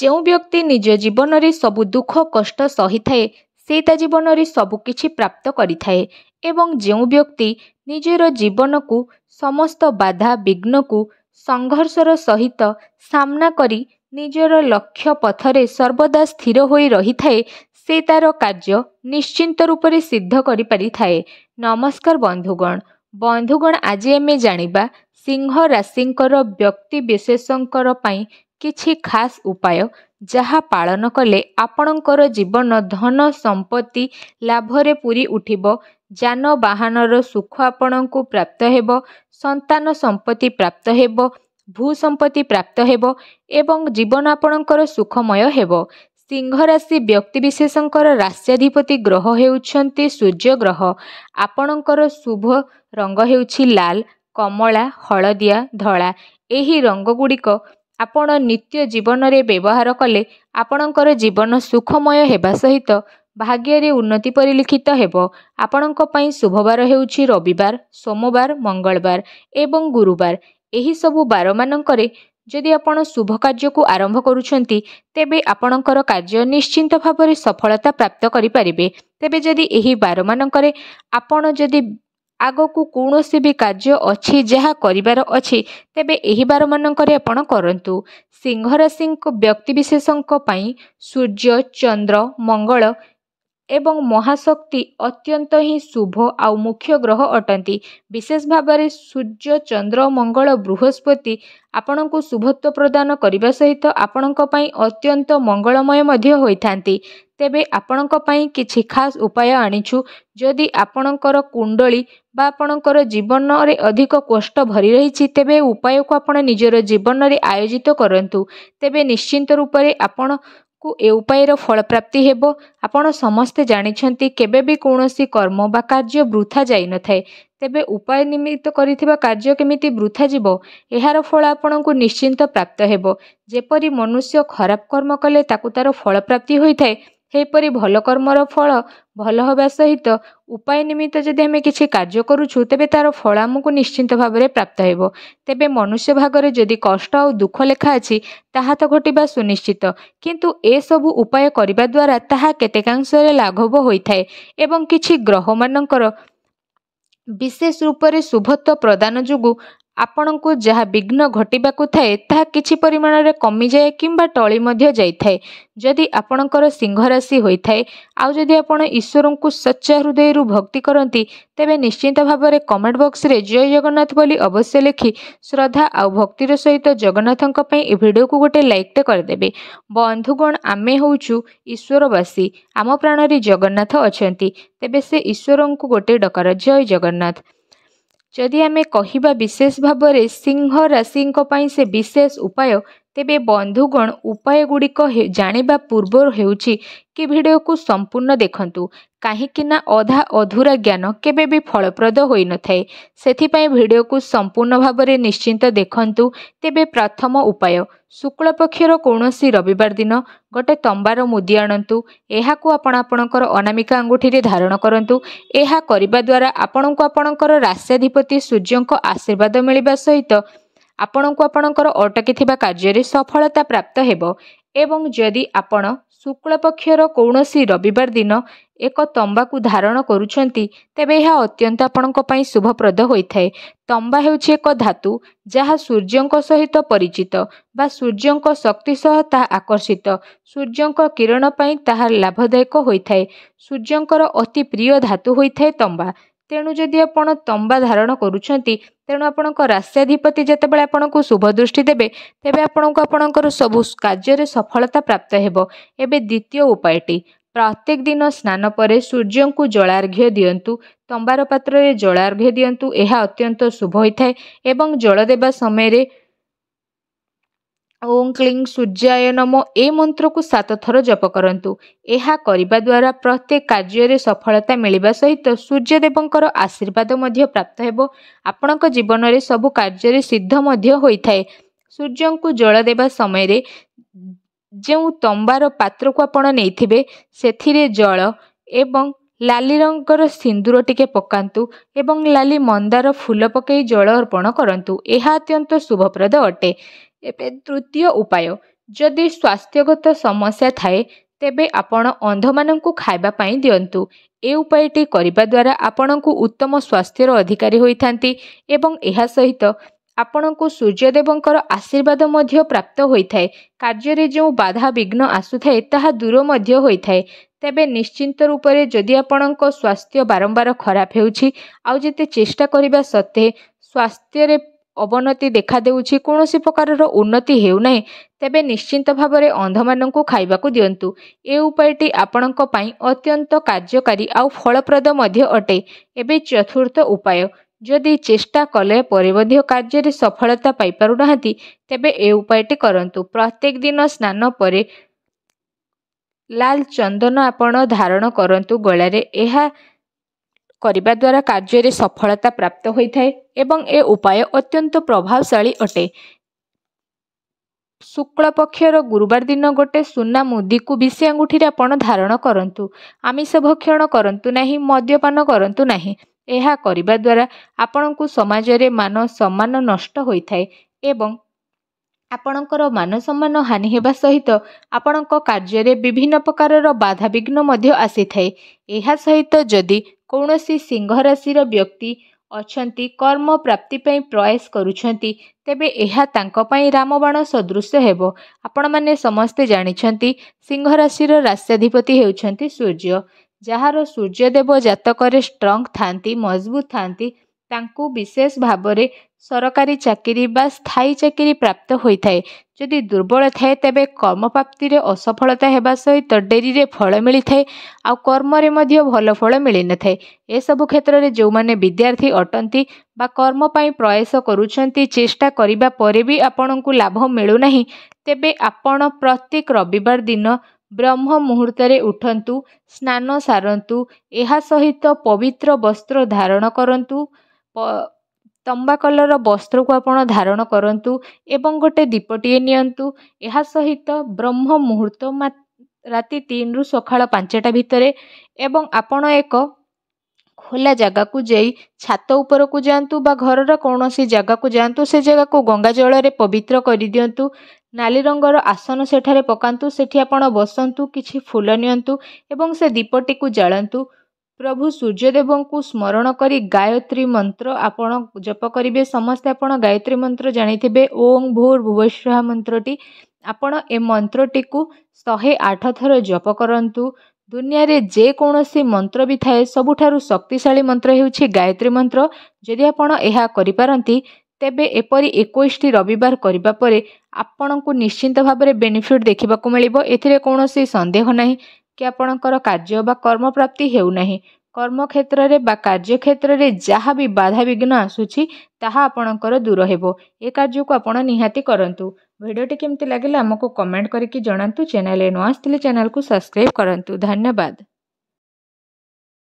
ଯେଉଁ ବ୍ୟକ୍ତି ନିଜ ଜୀବନରେ ସବୁ ଦୁଃଖ କଷ୍ଟ ସହିଥାଏ ସେ ତା ଜୀବନରେ ସବୁକିଛି ପ୍ରାପ୍ତ କରିଥାଏ ଏବଂ ଯେଉଁ ବ୍ୟକ୍ତି ନିଜର ଜୀବନକୁ ସମସ୍ତ ବାଧା ବିଘ୍ନକୁ ସଂଘର୍ଷର ସହିତ ସାମ୍ନା କରି ନିଜର ଲକ୍ଷ୍ୟ ପଥରେ ସର୍ବଦା ସ୍ଥିର ହୋଇ ରହିଥାଏ ସେ ତାର କାର୍ଯ୍ୟ ନିଶ୍ଚିନ୍ତ ରୂପରେ ସିଦ୍ଧ କରିପାରିଥାଏ ନମସ୍କାର ବନ୍ଧୁଗଣ ବନ୍ଧୁଗଣ ଆଜି ଆମେ ଜାଣିବା ସିଂହ ରାଶିଙ୍କର ବ୍ୟକ୍ତିବିଶେଷଙ୍କର ପାଇଁ କିଛି ଖାସ୍ ଉପାୟ ଯାହା ପାଳନ କଲେ ଆପଣଙ୍କର ଜୀବନ ଧନ ସମ୍ପତ୍ତି ଲାଭରେ ପୁରି ଉଠିବ ଯାନବାହାନର ସୁଖ ଆପଣଙ୍କୁ ପ୍ରାପ୍ତ ହେବ ସନ୍ତାନ ସମ୍ପତ୍ତି ପ୍ରାପ୍ତ ହେବ ଭୂ ସମ୍ପତ୍ତି ପ୍ରାପ୍ତ ହେବ ଏବଂ ଜୀବନ ଆପଣଙ୍କର ସୁଖମୟ ହେବ ସିଂହରାଶି ବ୍ୟକ୍ତିବିଶେଷଙ୍କର ରାଷ୍ଟ୍ରାଧିପତି ଗ୍ରହ ହେଉଛନ୍ତି ସୂର୍ଯ୍ୟ ଗ୍ରହ ଆପଣଙ୍କର ଶୁଭ ରଙ୍ଗ ହେଉଛି ଲାଲ କମଳା ହଳଦିଆ ଧଳା ଏହି ରଙ୍ଗ ଗୁଡ଼ିକ ଆପଣ ନିତ୍ୟ ଜୀବନରେ ବ୍ୟବହାର କଲେ ଆପଣଙ୍କର ଜୀବନ ସୁଖମୟ ହେବା ସହିତ ଭାଗ୍ୟରେ ଉନ୍ନତି ପରିଲିଖିତ ହେବ ଆପଣଙ୍କ ପାଇଁ ଶୁଭବାର ହେଉଛି ରବିବାର ସୋମବାର ମଙ୍ଗଳବାର ଏବଂ ଗୁରୁବାର ଏହିସବୁ ବାରମାନଙ୍କରେ ଯଦି ଆପଣ ଶୁଭ କାର୍ଯ୍ୟକୁ ଆରମ୍ଭ କରୁଛନ୍ତି ତେବେ ଆପଣଙ୍କର କାର୍ଯ୍ୟ ନିଶ୍ଚିନ୍ତ ଭାବରେ ସଫଳତା ପ୍ରାପ୍ତ କରିପାରିବେ ତେବେ ଯଦି ଏହି ବାରମାନଙ୍କରେ ଆପଣ ଯଦି ଆଗକୁ କୌଣସି ବି କାର୍ଯ୍ୟ ଅଛି ଯାହା କରିବାର ଅଛି ତେବେ ଏହି ବାର ମାନଙ୍କରେ ଆପଣ କରନ୍ତୁ ସିଂହରାଶିଙ୍କ ବ୍ୟକ୍ତିବିଶେଷଙ୍କ ପାଇଁ ସୂର୍ଯ୍ୟ ଚନ୍ଦ୍ର ମଙ୍ଗଳ ଏବଂ ମହାଶକ୍ତି ଅତ୍ୟନ୍ତ ହିଁ ଶୁଭ ଆଉ ମୁଖ୍ୟ ଗ୍ରହ ଅଟନ୍ତି ବିଶେଷ ଭାବରେ ସୂର୍ଯ୍ୟ ଚନ୍ଦ୍ର ମଙ୍ଗଳ ବୃହସ୍ପତି ଆପଣଙ୍କୁ ଶୁଭତ୍ୱ ପ୍ରଦାନ କରିବା ସହିତ ଆପଣଙ୍କ ପାଇଁ ଅତ୍ୟନ୍ତ ମଙ୍ଗଳମୟ ମଧ୍ୟ ହୋଇଥାନ୍ତି ତେବେ ଆପଣଙ୍କ ପାଇଁ କିଛି ଖାସ୍ ଉପାୟ ଆଣିଛୁ ଯଦି ଆପଣଙ୍କର କୁଣ୍ଡଳୀ ବା ଆପଣଙ୍କର ଜୀବନରେ ଅଧିକ କଷ୍ଟ ଭରି ରହିଛି ତେବେ ଉପାୟକୁ ଆପଣ ନିଜର ଜୀବନରେ ଆୟୋଜିତ କରନ୍ତୁ ତେବେ ନିଶ୍ଚିନ୍ତ ରୂପରେ ଆପଣ କୁ ଏ ଉପାୟର ଫଳପ୍ରାପ୍ତି ହେବ ଆପଣ ସମସ୍ତେ ଜାଣିଛନ୍ତି କେବେ ବି କୌଣସି କର୍ମ ବା କାର୍ଯ୍ୟ ବୃଥା ଯାଇନଥାଏ ତେବେ ଉପାୟ ନିମିତ୍ତ କରିଥିବା କାର୍ଯ୍ୟ କେମିତି ବୃଥା ଯିବ ଏହାର ଫଳ ଆପଣଙ୍କୁ ନିଶ୍ଚିନ୍ତ ପ୍ରାପ୍ତ ହେବ ଯେପରି ମନୁଷ୍ୟ ଖରାପ କର୍ମ କଲେ ତାକୁ ତାର ଫଳପ୍ରାପ୍ତି ହୋଇଥାଏ ସେହିପରି ଭଲ କର୍ମର ଫଳ ଭଲ ହେବା ସହିତ ଉପାୟ ନିମିତ୍ତ ଯଦି ଆମେ କିଛି କାର୍ଯ୍ୟ କରୁଛୁ ତେବେ ତା'ର ଫଳ ଆମକୁ ନିଶ୍ଚିନ୍ତ ଭାବରେ ପ୍ରାପ୍ତ ହେବ ତେବେ ମନୁଷ୍ୟ ଭାଗରେ ଯଦି କଷ୍ଟ ଆଉ ଦୁଃଖ ଲେଖା ଅଛି ତାହା ତ ଘଟିବା ସୁନିଶ୍ଚିତ କିନ୍ତୁ ଏସବୁ ଉପାୟ କରିବା ଦ୍ୱାରା ତାହା କେତେକାଂଶରେ ଲାଘବ ହୋଇଥାଏ ଏବଂ କିଛି ଗ୍ରହମାନଙ୍କର ବିଶେଷ ରୂପରେ ଶୁଭତ୍ୱ ପ୍ରଦାନ ଯୋଗୁଁ ଆପଣଙ୍କୁ ଯାହା ବିଘ୍ନ ଘଟିବାକୁ ଥାଏ ତାହା କିଛି ପରିମାଣରେ କମିଯାଏ କିମ୍ବା ଟଳି ମଧ୍ୟ ଯାଇଥାଏ ଯଦି ଆପଣଙ୍କର ସିଂହରାଶି ହୋଇଥାଏ ଆଉ ଯଦି ଆପଣ ଈଶ୍ୱରଙ୍କୁ ସଚ୍ଚା ହୃଦୟରୁ ଭକ୍ତି କରନ୍ତି ତେବେ ନିଶ୍ଚିନ୍ତ ଭାବରେ କମେଣ୍ଟ ବକ୍ସରେ ଜୟ ଜଗନ୍ନାଥ ବୋଲି ଅବଶ୍ୟ ଲେଖି ଶ୍ରଦ୍ଧା ଆଉ ଭକ୍ତିର ସହିତ ଜଗନ୍ନାଥଙ୍କ ପାଇଁ ଏ ଭିଡ଼ିଓକୁ ଗୋଟେ ଲାଇକ୍ଟେ କରିଦେବେ ବନ୍ଧୁଗଣ ଆମେ ହେଉଛୁ ଈଶ୍ୱରବାସୀ ଆମ ପ୍ରାଣରେ ଜଗନ୍ନାଥ ଅଛନ୍ତି ତେବେ ସେ ଈଶ୍ୱରଙ୍କୁ ଗୋଟେ ଡକାର ଜୟ ଜଗନ୍ନାଥ ଯଦି ଆମେ କହିବା ବିଶେଷ ଭାବରେ ସିଂହ ରାଶିଙ୍କ ପାଇଁ ସେ ବିଶେଷ ଉପାୟ ତେବେ ବନ୍ଧୁଗଣ ଉପାୟଗୁଡ଼ିକ ଜାଣିବା ପୂର୍ବରୁ ହେଉଛି କି ଭିଡ଼ିଓକୁ ସମ୍ପୂର୍ଣ୍ଣ ଦେଖନ୍ତୁ କାହିଁକିନା ଅଧା ଅଧୁରା ଜ୍ଞାନ କେବେ ବି ଫଳପ୍ରଦ ହୋଇନଥାଏ ସେଥିପାଇଁ ଭିଡ଼ିଓକୁ ସମ୍ପୂର୍ଣ୍ଣ ଭାବରେ ନିଶ୍ଚିନ୍ତ ଦେଖନ୍ତୁ ତେବେ ପ୍ରଥମ ଉପାୟ ଶୁକ୍ଳପକ୍ଷର କୌଣସି ରବିବାର ଦିନ ଗୋଟେ ତମ୍ବାର ମୁଦି ଆଣନ୍ତୁ ଏହାକୁ ଆପଣ ଆପଣଙ୍କର ଅନାମିକା ଆଙ୍ଗୁଠିରେ ଧାରଣ କରନ୍ତୁ ଏହା କରିବା ଦ୍ୱାରା ଆପଣଙ୍କୁ ଆପଣଙ୍କର ରାଶ୍ୟାଧିପତି ସୂର୍ଯ୍ୟଙ୍କ ଆଶୀର୍ବାଦ ମିଳିବା ସହିତ ଆପଣଙ୍କୁ ଆପଣଙ୍କର ଅଟକିଥିବା କାର୍ଯ୍ୟରେ ସଫଳତା ପ୍ରାପ୍ତ ହେବ ଏବଂ ଯଦି ଆପଣ ଶୁକ୍ଳପକ୍ଷର କୌଣସି ରବିବାର ଦିନ ଏକ ତମ୍ବାକୁ ଧାରଣ କରୁଛନ୍ତି ତେବେ ଏହା ଅତ୍ୟନ୍ତ ଆପଣଙ୍କ ପାଇଁ ଶୁଭପ୍ରଦ ହୋଇଥାଏ ତମ୍ବା ହେଉଛି ଏକ ଧାତୁ ଯାହା ସୂର୍ଯ୍ୟଙ୍କ ସହିତ ପରିଚିତ ବା ସୂର୍ଯ୍ୟଙ୍କ ଶକ୍ତି ସହ ତାହା ଆକର୍ଷିତ ସୂର୍ଯ୍ୟଙ୍କ କିରଣ ପାଇଁ ତାହା ଲାଭଦାୟକ ହୋଇଥାଏ ସୂର୍ଯ୍ୟଙ୍କର ଅତି ପ୍ରିୟ ଧାତୁ ହୋଇଥାଏ ତମ୍ବା ତେଣୁ ଯଦି ଆପଣ ତମ୍ବା ଧାରଣ କରୁଛନ୍ତି ତେଣୁ ଆପଣଙ୍କ ରାଶିଆଧିପତି ଯେତେବେଳେ ଆପଣଙ୍କୁ ଶୁଭ ଦୃଷ୍ଟି ଦେବେ ତେବେ ଆପଣଙ୍କୁ ଆପଣଙ୍କର ସବୁ କାର୍ଯ୍ୟରେ ସଫଳତା ପ୍ରାପ୍ତ ହେବ ଏବେ ଦ୍ୱିତୀୟ ଉପାୟଟି ପ୍ରତ୍ୟେକ ଦିନ ସ୍ନାନ ପରେ ସୂର୍ଯ୍ୟଙ୍କୁ ଜଳାର୍ଘ୍ୟ ଦିଅନ୍ତୁ ତମ୍ବାର ପାତ୍ରରେ ଜଳାର୍ଘ୍ୟ ଦିଅନ୍ତୁ ଏହା ଅତ୍ୟନ୍ତ ଶୁଭ ହୋଇଥାଏ ଏବଂ ଜଳ ଦେବା ସମୟରେ ଓଂ କ୍ଲିଂ ସୂର୍ଯ୍ୟାୟ ନମୋ ଏ ମନ୍ତ୍ରକୁ ସାତ ଥର ଜପ କରନ୍ତୁ ଏହା କରିବା ଦ୍ୱାରା ପ୍ରତ୍ୟେକ କାର୍ଯ୍ୟରେ ସଫଳତା ମିଳିବା ସହିତ ସୂର୍ଯ୍ୟଦେବଙ୍କର ଆଶୀର୍ବାଦ ମଧ୍ୟ ପ୍ରାପ୍ତ ହେବ ଆପଣଙ୍କ ଜୀବନରେ ସବୁ କାର୍ଯ୍ୟରେ ସିଦ୍ଧ ମଧ୍ୟ ହୋଇଥାଏ ସୂର୍ଯ୍ୟଙ୍କୁ ଜଳ ଦେବା ସମୟରେ ଯେଉଁ ତମ୍ବାର ପାତ୍ରକୁ ଆପଣ ନେଇଥିବେ ସେଥିରେ ଜଳ ଏବଂ ଲାଲି ରଙ୍ଗର ସିନ୍ଦୁର ଟିକେ ପକାନ୍ତୁ ଏବଂ ଲାଲି ମନ୍ଦାର ଫୁଲ ପକାଇ ଜଳ ଅର୍ପଣ କରନ୍ତୁ ଏହା ଅତ୍ୟନ୍ତ ଶୁଭପ୍ରଦ ଅଟେ ଏବେ ତୃତୀୟ ଉପାୟ ଯଦି ସ୍ୱାସ୍ଥ୍ୟଗତ ସମସ୍ୟା ଥାଏ ତେବେ ଆପଣ ଅନ୍ଧମାନଙ୍କୁ ଖାଇବା ପାଇଁ ଦିଅନ୍ତୁ ଏ ଉପାୟଟି କରିବା ଦ୍ୱାରା ଆପଣଙ୍କୁ ଉତ୍ତମ ସ୍ୱାସ୍ଥ୍ୟର ଅଧିକାରୀ ହୋଇଥାନ୍ତି ଏବଂ ଏହା ସହିତ ଆପଣଙ୍କୁ ସୂର୍ଯ୍ୟଦେବଙ୍କର ଆଶୀର୍ବାଦ ମଧ୍ୟ ପ୍ରାପ୍ତ ହୋଇଥାଏ କାର୍ଯ୍ୟରେ ଯେଉଁ ବାଧା ବିଘ୍ନ ଆସୁଥାଏ ତାହା ଦୂର ମଧ୍ୟ ହୋଇଥାଏ ତେବେ ନିଶ୍ଚିନ୍ତ ରୂପରେ ଯଦି ଆପଣଙ୍କ ସ୍ୱାସ୍ଥ୍ୟ ବାରମ୍ବାର ଖରାପ ହେଉଛି ଆଉ ଯେତେ ଚେଷ୍ଟା କରିବା ସତ୍ତ୍ୱେ ସ୍ୱାସ୍ଥ୍ୟରେ ଅବନତି ଦେଖାଦେଉଛି କୌଣସି ପ୍ରକାରର ଉନ୍ନତି ହେଉନାହିଁ ତେବେ ନିଶ୍ଚିନ୍ତ ଭାବରେ ଅନ୍ଧମାନଙ୍କୁ ଖାଇବାକୁ ଦିଅନ୍ତୁ ଏ ଉପାୟଟି ଆପଣଙ୍କ ପାଇଁ ଅତ୍ୟନ୍ତ କାର୍ଯ୍ୟକାରୀ ଆଉ ଫଳପ୍ରଦ ମଧ୍ୟ ଅଟେ ଏବେ ଚତୁର୍ଥ ଉପାୟ ଯଦି ଚେଷ୍ଟା କଲେ ପରେ ମଧ୍ୟ କାର୍ଯ୍ୟରେ ସଫଳତା ପାଇପାରୁନାହାନ୍ତି ତେବେ ଏ ଉପାୟଟି କରନ୍ତୁ ପ୍ରତ୍ୟେକ ଦିନ ସ୍ନାନ ପରେ ଲାଲ ଚନ୍ଦନ ଆପଣ ଧାରଣ କରନ୍ତୁ ଗଳାରେ ଏହା କରିବା ଦ୍ୱାରା କାର୍ଯ୍ୟରେ ସଫଳତା ପ୍ରାପ୍ତ ହୋଇଥାଏ ଏବଂ ଏ ଉପାୟ ଅତ୍ୟନ୍ତ ପ୍ରଭାବଶାଳୀ ଅଟେ ଶୁକ୍ଳ ପକ୍ଷର ଗୁରୁବାର ଦିନ ଗୋଟେ ସୁନା ମୁଦିକୁ ବିଷୟ ଆଙ୍ଗୁଠିରେ ଆପଣ ଧାରଣ କରନ୍ତୁ ଆମିଷ ଭକ୍ଷଣ କରନ୍ତୁ ନାହିଁ ମଦ୍ୟପାନ କରନ୍ତୁ ନାହିଁ ଏହା କରିବା ଦ୍ୱାରା ଆପଣଙ୍କୁ ସମାଜରେ ମାନ ସମ୍ମାନ ନଷ୍ଟ ହୋଇଥାଏ ଏବଂ ଆପଣଙ୍କର ମାନସମ୍ମାନ ହାନି ହେବା ସହିତ ଆପଣଙ୍କ କାର୍ଯ୍ୟରେ ବିଭିନ୍ନ ପ୍ରକାରର ବାଧାବିଘ୍ନ ମଧ୍ୟ ଆସିଥାଏ ଏହା ସହିତ ଯଦି କୌଣସି ସିଂହରାଶିର ବ୍ୟକ୍ତି ଅଛନ୍ତି କର୍ମ ପ୍ରାପ୍ତି ପାଇଁ ପ୍ରୟାସ କରୁଛନ୍ତି ତେବେ ଏହା ତାଙ୍କ ପାଇଁ ରାମବାଣ ସଦୃଶ ହେବ ଆପଣମାନେ ସମସ୍ତେ ଜାଣିଛନ୍ତି ସିଂହରାଶିର ରାଷ୍ଟ୍ରାଧିପତି ହେଉଛନ୍ତି ସୂର୍ଯ୍ୟ ଯାହାର ସୂର୍ଯ୍ୟଦେବ ଜାତକରେ ଷ୍ଟ୍ରଙ୍ଗ ଥାନ୍ତି ମଜବୁତ ଥାଆନ୍ତି ତାଙ୍କୁ ବିଶେଷ ଭାବରେ ସରକାରୀ ଚାକିରି ବା ସ୍ଥାୟୀ ଚାକିରି ପ୍ରାପ୍ତ ହୋଇଥାଏ ଯଦି ଦୁର୍ବଳ ଥାଏ ତେବେ କର୍ମପ୍ରାପ୍ତିରେ ଅସଫଳତା ହେବା ସହିତ ଡେରିରେ ଫଳ ମିଳିଥାଏ ଆଉ କର୍ମରେ ମଧ୍ୟ ଭଲ ଫଳ ମିଳିନଥାଏ ଏସବୁ କ୍ଷେତ୍ରରେ ଯେଉଁମାନେ ବିଦ୍ୟାର୍ଥୀ ଅଟନ୍ତି ବା କର୍ମ ପାଇଁ ପ୍ରୟାସ କରୁଛନ୍ତି ଚେଷ୍ଟା କରିବା ପରେ ବି ଆପଣଙ୍କୁ ଲାଭ ମିଳୁନାହିଁ ତେବେ ଆପଣ ପ୍ରତ୍ୟେକ ରବିବାର ଦିନ ବ୍ରହ୍ମ ମୁହୂର୍ତ୍ତରେ ଉଠନ୍ତୁ ସ୍ନାନ ସାରନ୍ତୁ ଏହା ସହିତ ପବିତ୍ର ବସ୍ତ୍ର ଧାରଣ କରନ୍ତୁ ତମ୍ବା କଲର୍ର ବସ୍ତ୍ରକୁ ଆପଣ ଧାରଣ କରନ୍ତୁ ଏବଂ ଗୋଟେ ଦୀପଟିଏ ନିଅନ୍ତୁ ଏହା ସହିତ ବ୍ରହ୍ମ ମୁହୂର୍ତ୍ତ ରାତି ତିନିରୁ ସକାଳ ପାଞ୍ଚଟା ଭିତରେ ଏବଂ ଆପଣ ଏକ ଖୋଲା ଜାଗାକୁ ଯାଇ ଛାତ ଉପରକୁ ଯାଆନ୍ତୁ ବା ଘରର କୌଣସି ଜାଗାକୁ ଯାଆନ୍ତୁ ସେ ଜାଗାକୁ ଗଙ୍ଗା ଜଳରେ ପବିତ୍ର କରିଦିଅନ୍ତୁ ନାଲି ରଙ୍ଗର ଆସନ ସେଠାରେ ପକାନ୍ତୁ ସେଠି ଆପଣ ବସନ୍ତୁ କିଛି ଫୁଲ ନିଅନ୍ତୁ ଏବଂ ସେ ଦୀପଟିକୁ ଜାଳନ୍ତୁ ପ୍ରଭୁ ସୂର୍ଯ୍ୟଦେବଙ୍କୁ ସ୍ମରଣ କରି ଗାୟତ୍ରୀ ମନ୍ତ୍ର ଆପଣ ଜପ କରିବେ ସମସ୍ତେ ଆପଣ ଗାୟତ୍ରୀ ମନ୍ତ୍ର ଜାଣିଥିବେ ଓଂ ଭୋର୍ ଭୁବସ୍ୱା ମନ୍ତ୍ରଟି ଆପଣ ଏ ମନ୍ତ୍ରଟିକୁ ଶହେ ଆଠ ଥର ଜପ କରନ୍ତୁ ଦୁନିଆରେ ଯେକୌଣସି ମନ୍ତ୍ର ବି ଥାଏ ସବୁଠାରୁ ଶକ୍ତିଶାଳୀ ମନ୍ତ୍ର ହେଉଛି ଗାୟତ୍ରୀ ମନ୍ତ୍ର ଯଦି ଆପଣ ଏହା କରିପାରନ୍ତି ତେବେ ଏପରି ଏକୋଇଶଟି ରବିବାର କରିବା ପରେ ଆପଣଙ୍କୁ ନିଶ୍ଚିନ୍ତ ଭାବରେ ବେନିଫିଟ୍ ଦେଖିବାକୁ ମିଳିବ ଏଥିରେ କୌଣସି ସନ୍ଦେହ ନାହିଁ କି ଆପଣଙ୍କର କାର୍ଯ୍ୟ ବା କର୍ମ ପ୍ରାପ୍ତି ହେଉନାହିଁ କର୍ମକ୍ଷେତ୍ରରେ ବା କାର୍ଯ୍ୟକ୍ଷେତ୍ରରେ ଯାହା ବି ବାଧା ବିଘ୍ନ ଆସୁଛି ତାହା ଆପଣଙ୍କର ଦୂର ହେବ ଏ କାର୍ଯ୍ୟକୁ ଆପଣ ନିହାତି କରନ୍ତୁ ଭିଡ଼ିଓଟି କେମିତି ଲାଗିଲା ଆମକୁ କମେଣ୍ଟ କରିକି ଜଣାନ୍ତୁ ଚ୍ୟାନେଲରେ ନ ଆସିଥିଲେ ଚ୍ୟାନେଲକୁ ସବସ୍କ୍ରାଇବ୍ କରନ୍ତୁ ଧନ୍ୟବାଦ